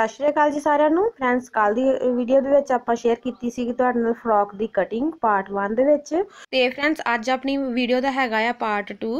ਸਤਿ ਸ਼੍ਰੀ ਅਕਾਲ ਜੀ ਸਾਰਿਆਂ ਨੂੰ ਫਰੈਂਡਸ ਕੱਲ ਦੀ ਵੀਡੀਓ ਦੇ ਵਿੱਚ ਆਪਾਂ ਸ਼ੇਅਰ ਕੀਤੀ ਸੀ ਕਿ ਤੁਹਾਡੇ ਨਾਲ ਫਰੌਕ ਦੀ ਕਟਿੰਗ ਪਾਰਟ 1 ਦੇ ਵਿੱਚ ਤੇ ਫਰੈਂਡਸ ਅੱਜ ਆਪਣੀ ਵੀਡੀਓ ਦਾ ਹੈਗਾ ਆ ਪਾਰਟ 2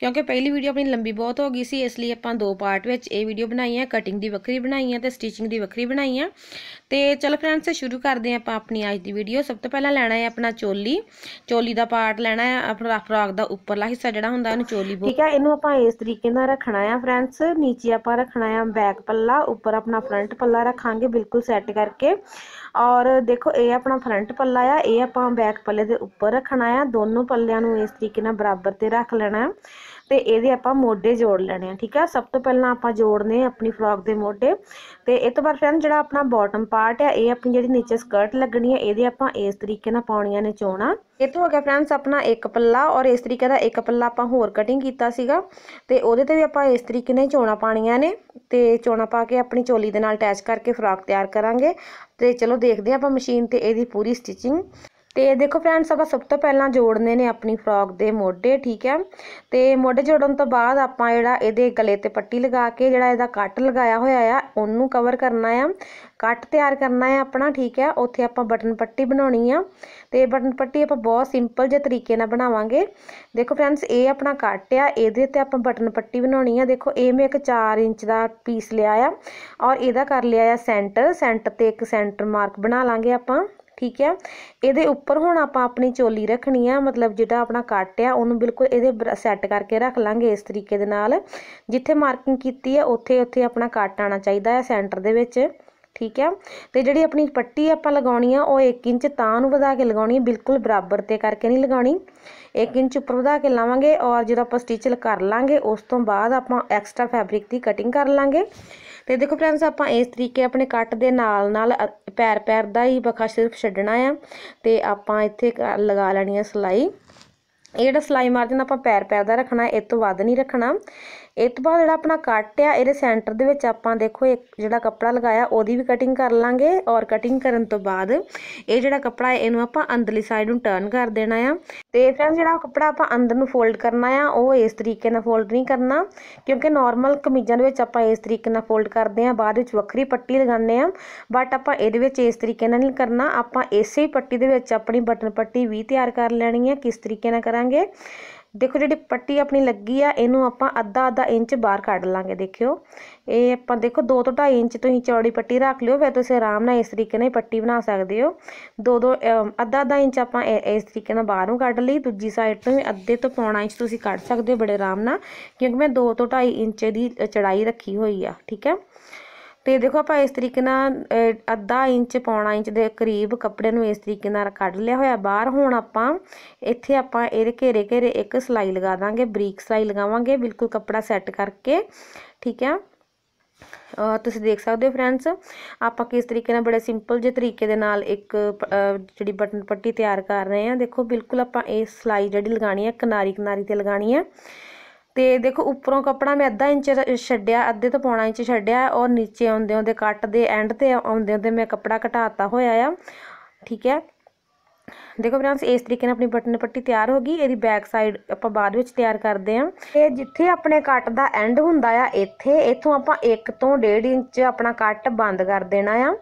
ਕਿਉਂਕਿ ਪਹਿਲੀ ਵੀਡੀਓ ਆਪਣੀ ਲੰਬੀ ਬਹੁਤ ਹੋ ਗਈ ਸੀ ਇਸ ਲਈ ਆਪਾਂ ਦੋ ਪਾਰਟ ਵਿੱਚ ਇਹ ਵੀਡੀਓ ਬਣਾਈ ਹੈ ਕਟਿੰਗ ਦੀ ਵੱਖਰੀ ਬਣਾਈ ਹੈ ਤੇ ਸਟਿਚਿੰਗ ਦੀ ਵੱਖਰੀ ਬਣਾਈ ਹੈ ਤੇ ਚਲੋ ਫਰੈਂਡਸ ਸ਼ੁਰੂ ਕਰਦੇ ਆਪਾਂ ਆਪਣੀ ਅੱਜ ਦੀ ਵੀਡੀਓ ਸਭ ਤੋਂ ਪਹਿਲਾਂ ਲੈਣਾ ਹੈ ਆਪਣਾ ਚੋਲੀ ਚੋਲੀ ਦਾ ਪਾਰਟ ਲੈਣਾ ਹੈ ਆਪਣਾ ਫਰੌਕ ਦਾ ਉੱਪਰਲਾ ਹਿੱਸਾ ਜਿਹੜਾ ਹੁੰਦਾ ਉਹਨੂੰ ਚੋਲੀ ਬੋਲ ਠੀਕ ਹੈ ਇਹਨੂੰ ਆਪਾਂ ਇਸ ਤਰੀਕੇ ਨਾਲ ਰੱਖਣਾ ਆ ਫਰੈਂਡਸ ਨੀਚੇ ਆਪਾਂ ਰੱਖਣਾ ਆ ਬੈਕ ਪੱਲਾ ਉੱਪਰ ਆਪਣਾ ਫਰੰਟ ਪੱਲਾ ਰੱਖਾਂਗੇ ਬਿਲਕੁਲ ਸੈੱਟ ਕਰਕੇ ਔਰ ਦੇਖੋ ਇਹ ਆਪਣਾ ਫਰੰਟ ਪੱਲਾ ਆ ਇਹ ਆਪਾਂ ਬੈਕ ਪੱਲੇ ਦੇ ਉੱਪਰ ਰੱਖਣਾ ਆ ਦੋਨੋਂ ਪੱਲਿਆਂ ਨੂੰ ਇਸ ਤਰੀਕੇ ਨਾਲ ਬਰਾਬਰ ਤੇ ਰੱਖ ਲੈਣਾ ਹੈ तो ये आप मोडे जोड़ लेने ठीक है सब तो पहला आप जोड़ने अपनी फ्रॉक के मोडे तो एक तो बार फ्रेंड जो अपना बॉटम पार्ट है ये अपनी जी नीचे स्कर्ट लगनी है ये आप इस तरीके पाया ने चोना तो हो गया फ्रेंड्स अपना एक पला और इस तरीके का एक पला आप होर कटिंग किया तो भी आप इस तरीके ने चोना पाया ने तो चोणा पा के अपनी चोली के नाल अटैच करके फ्रॉक तैयार करा तो चलो देखते हैं आप मशीन पर यह पूरी स्टिचिंग तो देखो फ्रेंड्स आप सब तो पहला जोड़ने ने अपनी फ्रॉक के मोढ़े ठीक है तो मोढ़े जोड़न तो बाद आप जो गले पर पट्टी लगा के जोड़ा यदा कट लगया होनू कवर करना है कट तैयार करना है अपना ठीक है उत्थे आप बटन पट्टी बनानी है तो बटन पट्टी आप बहुत सिंपल जे तरीके बनावे देखो फ्रेंड्स ये अपना कट ये आप बटन पट्टी बनानी है देखो ये मैं एक चार इंच का पीस लिया है और यदा कर लिया सेंटर सेंटर तो एक सेंटर मार्क बना लाँगे आप ठीक है ये उपर हूँ आप अपनी चोली रखनी है मतलब जो अपना कट है उन्होंने बिल्कुल ये ब्र सैट करके रख लेंगे इस तरीके जिथे मार्किंग की है उत्थे उ अपना कट आना चाहिए है सेंटर के ठीक है तो जी अपनी पट्टी आप लगानी है वह एक इंच तान बधा के लगा बिल्कुल बराबर से करके नहीं लगा एक इंच उपर वधा के लावे और जो आप स्टिच कर लाँगे उस तो बाद एक्सट्रा फैब्रिक की कटिंग कर लाँगे ਤੇ ਦੇਖੋ ਫਰੈਂਡਸ ਆਪਾਂ ਇਸ ਤਰੀਕੇ ਆਪਣੇ ਕੱਟ ਦੇ ਨਾਲ ਨਾਲ ਪੈਰ ਪੈਰ ਦਾ ਹੀ ਬਖਾ ਸਿਰਫ ਛੱਡਣਾ ਆ ਤੇ ਆਪਾਂ ਇੱਥੇ ਲਗਾ ਲੈਣੀ ਆ ਸਲਾਈ ਇਹ ਜਿਹੜਾ ਸਲਾਈ ਮਾਰਜਨ ਆਪਾਂ ਪੈਰ ਪੈਰ ਦਾ ਰੱਖਣਾ ਇਹ ਤੋਂ ਵੱਧ ਨਹੀਂ ਰੱਖਣਾ एक तो बाद जो अपना कट ये सेंटर आप देखो एक जो कपड़ा लगया वो भी कटिंग कर लेंगे और कटिंग करन तो बाद जो कपड़ा है यू आप अंदरली साइड में टर्न कर देना है तो फ्रेंड जो कपड़ा आप अंदर फोल्ड करना है इस तरीके फोल्ड नहीं करना क्योंकि नॉर्मल कमीजा आप इस तरीके फोल्ड करते हैं बाद वक्री पट्टी लगाने बट आप इस तरीके नहीं करना आप इसे पट्टी के अपनी बटन पट्टी भी तैयार कर लेनी है किस तरीके करा देखो जी पट्टी अपनी लगी है इनू आप अद्धा अद्धा इंच बहर कड़ लाँगे देखियो ये आप देखो दो तो ढाई इंच तो ही चौड़ी पट्टी रख लियो फिर तुम आराम न इस तरीके ने पट्टी बना सद दो दो अद्धा अद्धा इंच आप इस तरीके बहरों क्ड ली दूजी साइड तो भी अद्धे तो पौना इंच तुम कड़ सकते हो बड़े आराम क्योंकि मैं दो तो ढाई इंच की चढ़ाई रखी हुई है ठीक है तो देखो आप इस तरीके अद्धा इंच पौना इंच के करीब कपड़े इस तरीके कड़ लिया हो बार हूँ आप इतने आप घेरे घेरे एक सिलाई लगा देंगे बरीक सिलाई लगावे बिल्कुल कपड़ा सैट करके ठीक है तुम देख सकते हो फ्रेंड्स आप किस तरीके बड़े सिंपल जे तरीके एक जी बटन पट्टी तैयार कर रहे हैं देखो बिल्कुल आप सिलाई जी लगा है किनारी किनारी लगानी है तो देखो उपरों कपड़ा मैं अद्धा इंच छड़िया अद्धे तो पौना इंच छड़िया और नीचे आंदे आंदते कट के एंड आंदते आंदते मैं कपड़ा घटाता होया ठीक है देखो फ्रेंड्स इस तरीके ने अपनी बटन पट्टी तैयार होगी यदि बैकसाइड आप बाद तैयार करते हैं ये जिथे अपने कट का एंड हों इतों आप तो डेढ़ इंच अपना कट बंद कर देना आ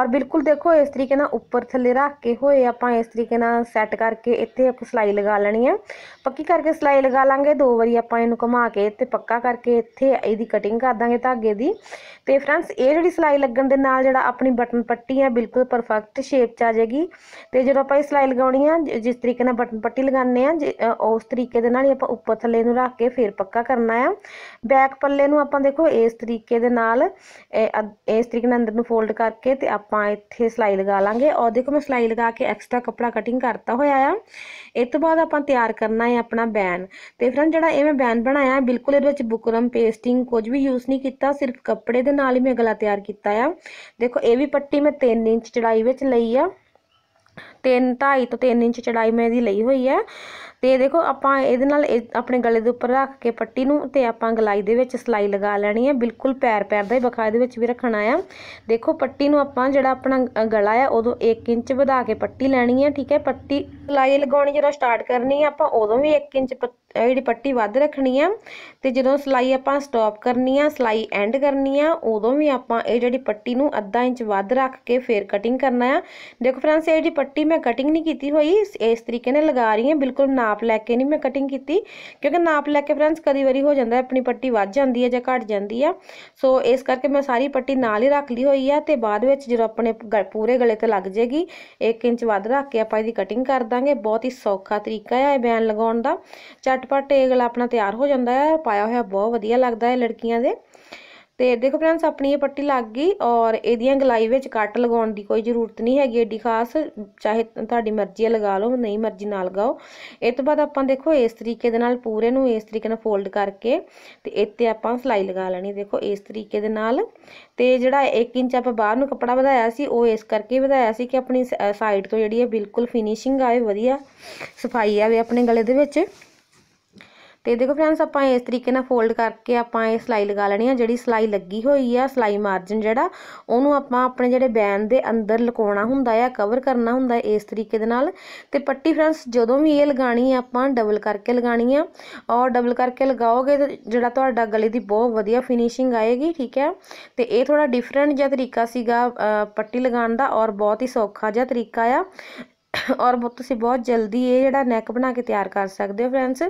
और बिल्कुल देखो इस तरीके उपर थले रख के हो इस तरीके सैट करके इतने एक सिलाई लगा लेनी है पक्की करके सिलाई लगा लेंगे दो बारी आपू घुमा के इतने पक्का करके इतने यदि कटिंग कर देंगे धागे की तो फ्रेंड्स ये जी सिलाई लगन के नाल जरा अपनी बटन पट्टी है बिल्कुल परफेक्ट शेप च आ जाएगी तो जो आप सिलाई लगानी हाँ जिस तरीके बटन पट्टी लगाने ज उस तरीके आप उपर थले रख के फिर पक्का करना है बैक पल आप देखो इस तरीके इस तरीके अंदर फोल्ड करके तो आप इतने सिलाई लगा लेंगे और देखो मैं सिलाई लगा के एक्सट्रा कपड़ा कटिंग करता हुआ है इस तो बाद आप तैयार करना है अपना बैन तो फ्रेंड जरा मैं बैन बनाया बिल्कुल ये बुकरम पेस्टिंग कुछ भी यूज़ नहीं किया सिर्फ कपड़े के नाल ही मैं गला तैयार किया देखो ये पट्टी मैं तीन इंच चढ़ाई में है तीन ढाई तो तीन इंच चढ़ाई मैं ली हुई है तो देखो आप अपने गले के उपर रख के पट्टी तो आप गलाई के सिलाई लगा लेनी है बिल्कुल पैर पैर का ही बखा भी रखना है देखो पट्टी आप जो अपना गला है उदो एक इंच बढ़ा के पट्टी लैनी है ठीक है पट्टी सिलाई लगा जो स्टार्ट करनी है आपों भी एक इंच प जी पट्टी वध रखनी है तो जो सिलाई आप स्टॉप करनी है सिलाई एंड करनी है उदों भी आप जी पट्टी अद्धा इंच व्ध रख के फिर कटिंग करना है देखो फ्रेंड्स ये पट्टी मैं कटिंग नहीं की हुई इस तरीके ने लगा रही है बिल्कुल न नाप लैके नहीं मैं कटिंग की क्योंकि नाप लैके फ्रेंड्स कभी बार हो जाता अपनी पट्टी वज जाती है ज घट जाती है सो इस करके मैं सारी पट्टी नाल ही रख ली हुई है तो बाद जो अपने ग पूरे गले तो लग जाएगी एक इंच वध रख के आप कटिंग कर देंगे बहुत ही सौखा तरीका है बैन लगा झटपट ये गला अपना तैयार हो जाता है पाया हुआ बहुत वजिया लगता है लड़किया के ਤੇ ਦੇਖੋ ਫਰੈਂਡਸ ਆਪਣੀ ਇਹ ਪੱਟੀ ਲੱਗ ਗਈ ਔਰ ਇਹਦੀਆਂ ਗਲਾਈ ਵਿੱਚ ਕੱਟ ਲਗਾਉਣ ਦੀ ਕੋਈ ਜ਼ਰੂਰਤ ਨਹੀਂ ਹੈਗੀ ਏਡੀ ਖਾਸ ਚਾਹੇ ਤੁਹਾਡੀ ਮਰਜ਼ੀ ਹੈ ਲਗਾ ਲਓ ਨਹੀਂ ਮਰਜ਼ੀ ਨਾਲ ਲਗਾਓ ਇਸ ਤੋਂ ਬਾਅਦ ਆਪਾਂ ਦੇਖੋ ਇਸ ਤਰੀਕੇ ਦੇ ਨਾਲ ਪੂਰੇ ਨੂੰ ਇਸ ਤਰੀਕੇ ਨਾਲ ਫੋਲਡ ਕਰਕੇ ਤੇ ਇੱਥੇ ਆਪਾਂ ਸਲਾਈ ਲਗਾ ਲੈਣੀ ਦੇਖੋ ਇਸ ਤਰੀਕੇ ਦੇ ਨਾਲ ਤੇ ਜਿਹੜਾ 1 ਇੰਚ ਆਪਾਂ ਬਾਹਰ ਨੂੰ ਕੱਪੜਾ ਵਧਾਇਆ ਸੀ ਉਹ ਇਸ ਕਰਕੇ ਵਧਾਇਆ ਸੀ ਕਿ ਆਪਣੀ ਸਾਈਡ ਤੋਂ ਜਿਹੜੀ ਹੈ ਬਿਲਕੁਲ ਫਿਨਿਸ਼ਿੰਗ ਆਵੇ ਵਧੀਆ ਸਫਾਈ ਆਵੇ ਆਪਣੇ ਗਲੇ ਦੇ ਵਿੱਚ तो देखो फ्रेंड्स आप इस तरीके फोल्ड करके आप सिलाई लगा लेनी जी सिलाई लगी हुई है सिलाई मार्जिन जोड़ा वनू अपने जेडे बैन के अंदर लगा हों कवर करना हों इस तरीके तो पट्टी फ्रेंड्स जो भी ये लगा आप डबल करके लगा और डबल करके लगाओगे तो जोड़ा थोड़ा गले की बहुत वजिया फिनिशिंग आएगी ठीक है तो ये थोड़ा डिफरेंट जहा तरीका पट्टी लगा का और बहुत ही सौखा जहा तरीका आर और बहुत जल्दी ये जो नैक बना के तैयार कर सकते हो फ्रेंड्स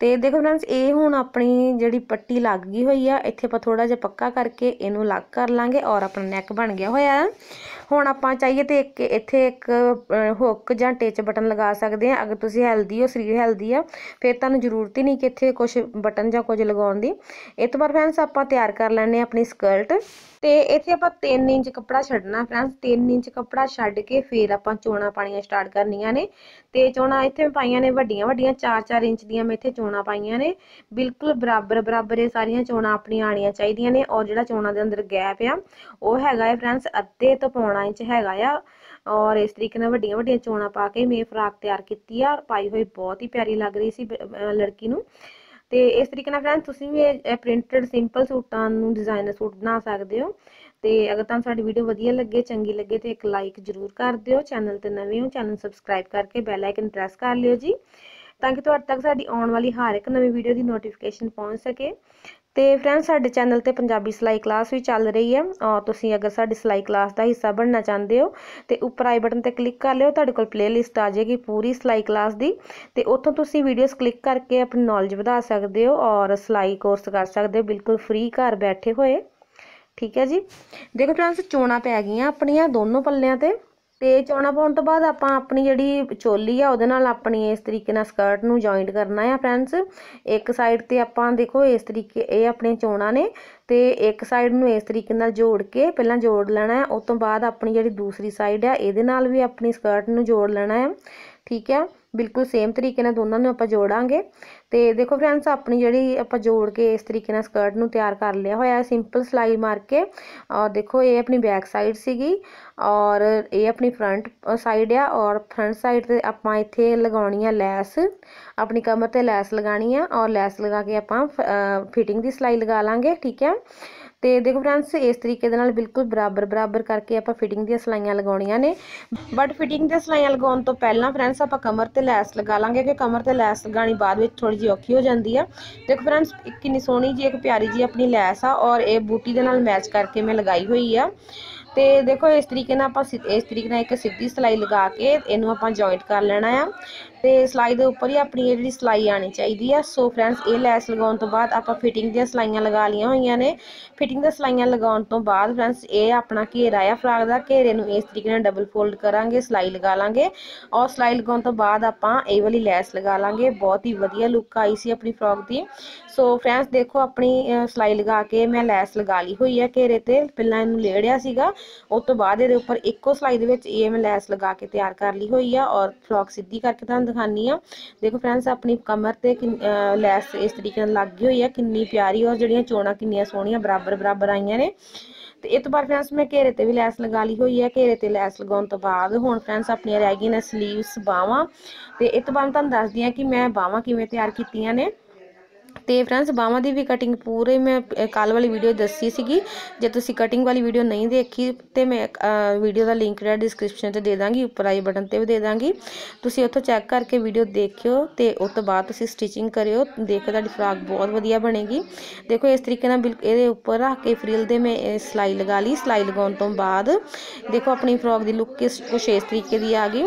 तो देखो फ्रेंड्स ये हूँ अपनी जी पट्टी लग गई हुई है इतने आप थोड़ा जहा पक्का करके इनू अलग कर लेंगे और अपना नैक बन गया हो हूँ आप चाहिए तो एक इतने एक हुक ज टिच बटन लगा सकते हैं अगर तुम हैल्दी हो शरीर हैल्दी है फिर तुम जरूरत ही नहीं कि इतने कुछ बटन ज कुछ लगा की एक तो बार फ्रेंड्स आप तैयार कर लें अपनी स्कर्ट तो इतने आप तीन इंच कपड़ा छड़ना फ्रेंड्स तीन इंच कपड़ा छड़ के फिर आप चोणा पाया स्टार्ट करनिया ने तो चोणा इतने पाइया ने व्डिया व्डिया चार चार इंच दियाँ मैं इतने चोणा पाइया ने बिल्कुल बराबर बराबर ये सारिया चोणा अपनी आनिया चाहिए ने और जो चोणा के अंदर गैप आगा वह फ्रेंड्स अद्धे तो पा 12 ਇੰਚ ਹੈਗਾ ਆ ਔਰ ਇਸ ਤਰੀਕੇ ਨਾਲ ਵੱਡੀਆਂ ਵੱਡੀਆਂ ਚੋਣਾ ਪਾ ਕੇ ਮੇ ਫਰਾਕ ਤਿਆਰ ਕੀਤੀ ਆ ਪਾਈ ਹੋਈ ਬਹੁਤ ਹੀ ਪਿਆਰੀ ਲੱਗ ਰਹੀ ਸੀ ਲੜਕੀ ਨੂੰ ਤੇ ਇਸ ਤਰੀਕੇ ਨਾਲ ਫਰੈਂਡ ਤੁਸੀਂ ਵੀ ਇਹ ਪ੍ਰਿੰਟਡ ਸਿੰਪਲ ਸੂਟਾਂ ਨੂੰ ਡਿਜ਼ਾਈਨਰ ਸੂਟ ਬਣਾ ਸਕਦੇ ਹੋ ਤੇ ਅਗਰ ਤੁਹਾਨੂੰ ਸਾਡੀ ਵੀਡੀਓ ਵਧੀਆ ਲੱਗੇ ਚੰਗੀ ਲੱਗੇ ਤੇ ਇੱਕ ਲਾਈਕ ਜ਼ਰੂਰ ਕਰ ਦਿਓ ਚੈਨਲ ਤੇ ਨਵੇਂ ਹੋ ਚੈਨਲ ਸਬਸਕ੍ਰਾਈਬ ਕਰਕੇ ਬੈਲ ਆਈਕਨ ਪ੍ਰੈਸ ਕਰ ਲਿਓ ਜੀ ਤਾਂ ਕਿ ਤੁਹਾਡੇ ਤੱਕ ਸਾਡੀ ਆਉਣ ਵਾਲੀ ਹਰ ਇੱਕ ਨਵੀਂ ਵੀਡੀਓ ਦੀ ਨੋਟੀਫਿਕੇਸ਼ਨ ਪਹੁੰਚ ਸਕੇ तो फ्रेंड साढ़े चैनल पर पंजाबी सिलाई क्लास भी चल रही है और तुम अगर साड़ी सिलाई क्लास का हिस्सा बनना चाहते हो तो उपर आई बटन पर क्लिक कर लियो तो प्लेलिस्ट आ जाएगी पूरी सिलाई क्लास की तो उतों तुम भीडियोस क्लिक करके अपनी नॉलेज बढ़ा सकते हो और सिलाई कोर्स कर सकते हो बिल्कुल फ्री घर बैठे हुए ठीक है जी देखो फ्रेंड्स चोणा पै गई अपन दोनों पलियाँ तो चौना पाने बाद अपनी जी चोली है आनी इस तरीके स्कर्ट न जॉइंट करना है फ्रेंड्स एक साइड तो आप देखो इस तरीके ये अपने चोणा ने तो एक साइड में इस तरीके जोड़ के पहला जोड़ लेना है उस तो बाद अपनी जी दूसरी साइड है ये भी अपनी स्कर्ट न जोड़ लेना है ठीक है बिल्कुल सेम तरीके दोनों आप जोड़ा तो देखो फ्रेंड्स अपनी जी आप जोड़ के इस तरीके स्कर्ट न तैयार कर लिया हो सिंपल सिलाई मार के और देखो ये अपनी बैक साइड सी और ये अपनी फ्रंट साइड आ और फ्रंट साइड आप इतने लगा लैस अपनी कमर से लैस लगा और लैस लगा के आप फिटिंग की सिलाई लगा लेंगे ठीक है तो देखो फ्रेंड्स इस तरीके बिल्कुल बराबर बराबर करके आप फिटिंग दलाइया लगा बट फिटिंग दलाइया लगा तो पहला फ्रेंड्स आप कमर से लैस लगा लेंगे कि कमर से लैस लगाने बाद थोड़ी जी औखी हो जाती है देखो फ्रेंड्स कि सोहनी जी एक प्यारी जी अपनी लैस आ और ये बूटी के न मैच करके मैं लगाई हुई है तो देखो इस तरीके आप इस तरीके एक सीधी सिलाई लगा के इनू आप जॉइंट कर लेना है तो सिलाई के उपर ही अपनी जी सिलाई आनी चाहिए है सो फ्रेंड्स यैस लगाने तो बाद आप फिटिंग दलाइया लगा लिया हुई ने फिटिंग दलाइया लगा तो बाद फ्रेंड्स ये अपना घेरा आ फ्राक का घेरे में इस तरीके ने डबल फोल्ड करा सिलाई लगा लेंगे और सिलाई लगाने तो बाद आप वाली लैस लगा लेंगे बहुत ही वजिए लुक आई सी अपनी फ्रॉक की सो फ्रेंड्स देखो अपनी सिलाई लगा के मैं लैस लगा ली हुई है घेरे से पहला इन लेड़िया उस तो बाद सिलाई के लैस लगा के तैयार कर ली हुई है और फ्रॉक सीधी करके तुम ਦਿਖਾਨੀ ਆ ਦੇਖੋ ਫਰੈਂਡਸ ਆਪਣੀ ਕਮਰ ਤੇ ਲੈਸ ਇਸ ਤਰੀਕੇ ਨਾਲ ਲੱਗ ਗਈ ਹੋਈ ਆ ਕਿੰਨੀ ਪਿਆਰੀ ਔਰ ਜਿਹੜੀਆਂ ਚੋਣਾ ਕਿੰਨੀਆਂ ਸੋਹਣੀਆਂ ਬਰਾਬਰ ਬਰਾਬਰ ਆਈਆਂ ਨੇ ਤੇ ਇਸ ਤੋਂ ਬਾਅਦ ਫਰੈਂਡਸ ਮੈਂ ਘੇਰੇ ਤੇ ਵੀ ਲੈਸ ਲਗਾ ਲਈ ਹੋਈ ਹੈ ਘੇਰੇ ਤੇ ਲੈਸ ਲਗਾਉਣ ਤੋਂ ਬਾਅਦ ਹੁਣ ਫਰੈਂਡਸ ਆਪਣੀਆਂ ਰਹਿ ਗਈਆਂ ਨੇ 슬ੀਵਸ ਬਾਹਾਂ ਤੇ ਇਸ ਤੋਂ ਬਾਅਦ ਤੁਹਾਨੂੰ ਦੱਸਦੀ ਆ ਕਿ ਮੈਂ ਬਾਹਾਂ ਕਿਵੇਂ ਤਿਆਰ ਕੀਤੀਆਂ ਨੇ तो फ्रेंड्स बाहों की भी कटिंग पूरे मैं कल वाली वीडियो दसी सी जो तुम कटिंग वाली वीडियो नहीं देखी तो मैं भीडियो का लिंक जरा डिस्क्रिप्शन दे दाँगी उपर आई बटन पर भी दे दाँगी तुम उतो चैक करके भीडियो देखियो तो उस तो बाद स्टिचिंग करो देखो ताकि फ्राक बहुत वजिया बनेगी देखो इस तरीके बिल ये उपर रख के फ्रिल दे मैं सिलाई लगा ली सिलाई लगाने तो बाद देखो अपनी फ्रॉक की लुक किस कुछ इस तरीके की आ गई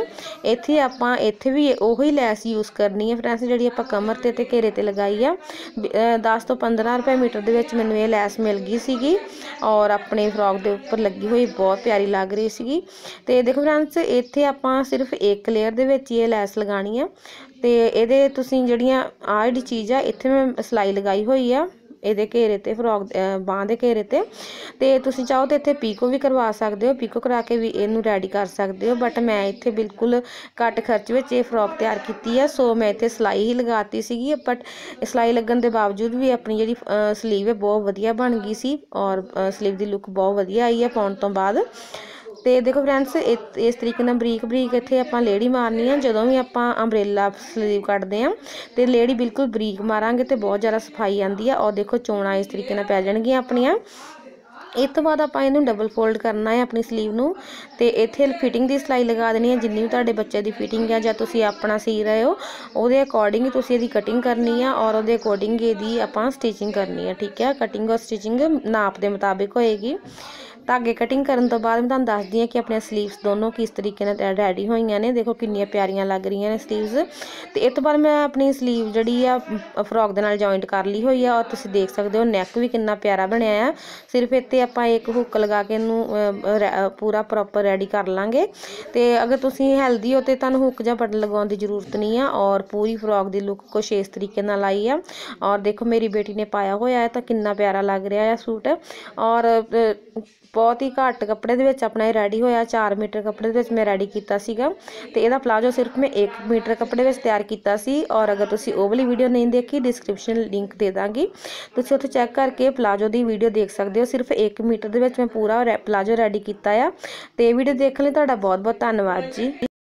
इतने आप इतें भी उ लैस यूज करनी है फ्रेंड्स जी आप कमर से घेरे पर लगाई है 10 ਤੋਂ 15 ਰੁਪਏ ਮੀਟਰ ਦੇ ਵਿੱਚ ਮੈਨੂੰ ਇਹ ਲੈਸ ਮਿਲ ਗਈ ਸੀਗੀ ਔਰ ਆਪਣੇ ਫਰੋਕ ਦੇ ਉੱਪਰ ਲੱਗੀ ਹੋਈ ਬਹੁਤ ਪਿਆਰੀ ਲੱਗ ਰਹੀ ਸੀਗੀ ਤੇ ਦੇਖੋ ਫਰੈਂਡਸ ਇੱਥੇ ਆਪਾਂ ਸਿਰਫ ਇੱਕ ਲੇਅਰ ਦੇ ਵਿੱਚ ਇਹ ਲੈਸ ਲਗਾਣੀ ਹੈ ਤੇ ਇਹਦੇ ਤੁਸੀਂ ਜਿਹੜੀਆਂ ਆਹ ਜਿਹੜੀ ਚੀਜ਼ ਆ ਇੱਥੇ ਮੈਂ ਸਲਾਈ ਲਗਾਈ ਹੋਈ ਆ ये घेरे से फ्रॉक बांह के घेरे से तो तुम चाहो तो इतने पीको भी करवा सकते हो पीको करा के भी इनू रेडी कर सकते हो बट मैं इतने बिल्कुल घट खर्च में यह फ्रॉक तैयार की है सो मैं इतने सिलाई ही लगाती सी बट सिलाई लगन के बावजूद भी अपनी जी स्लीव है बहुत वजिया बन गई सी और स्लीव की लुक बहुत वजिया आई है पाने बाद तो देखो फ्रेंड्स इ इस तरीके बरीक बरीक इतने आप लेड़ी मारनी है जो भी आप अंबरेला स्लीव कटते हैं तो लेड़ी बिल्कुल बरीक मारा तो बहुत ज़्यादा सफाई आँदी है और देखो चोणा इस तरीके पै जाएगियाँ अपन इस तो बाद आपू डबल फोल्ड करना है अपनी स्लीव न तो इतने फिटिंग की सिलाई लगा देनी है जिनी भी बच्चे की फिटिंग है जो तुम अपना सी रहे हो और अकॉर्डिंग तुम्हें कटिंग करनी है और अकॉर्डिंग यदि आप स्टिचिंग करनी है ठीक है कटिंग और स्टिचिंग नाप के मुताबिक होएगी धागे कटिंग करने तो बाद मैं दस दी कि अपन स्लीवस दोनों किस तरीके रैडी हुई ने देखो कि प्यारियां लग रही ने स्लीवस तो इस बार मैं अपनी स्लीव जी फ्रॉक के जॉइंट कर ली हुई है और तुम देख सकते हो नैक भी कि प्यारा बनया है सिर्फ इतने आप हुक लगा के इनू पूरा प्रॉपर रेडी कर लेंगे तो अगर तुम हैल्दी हो तो तुम हुक ज बटन लगाने की जरूरत नहीं है और पूरी फ्रॉक की लुक कुछ इस तरीके आई है और देखो मेरी बेटी ने पाया हुआ है तो कि प्यारा लग रहा है सूट और बहुत ही घट्ट कपड़े दे अपना रेडी होया चार मीटर कपड़े दे मैं रेडी किया प्लाजो सिर्फ मैं एक मीटर कपड़े में तैयार किया और अगर तुम तो ओवली वीडियो नहीं देखी डिस्क्रिप्शन लिंक दे दाँगी तुम उ चैक करके प्लाजो की वीडियो देख सकते हो सिर्फ एक मीटर के पूरा रे प्लाजो रेडी किया वीडियो देखने बहुत बहुत धन्यवाद जी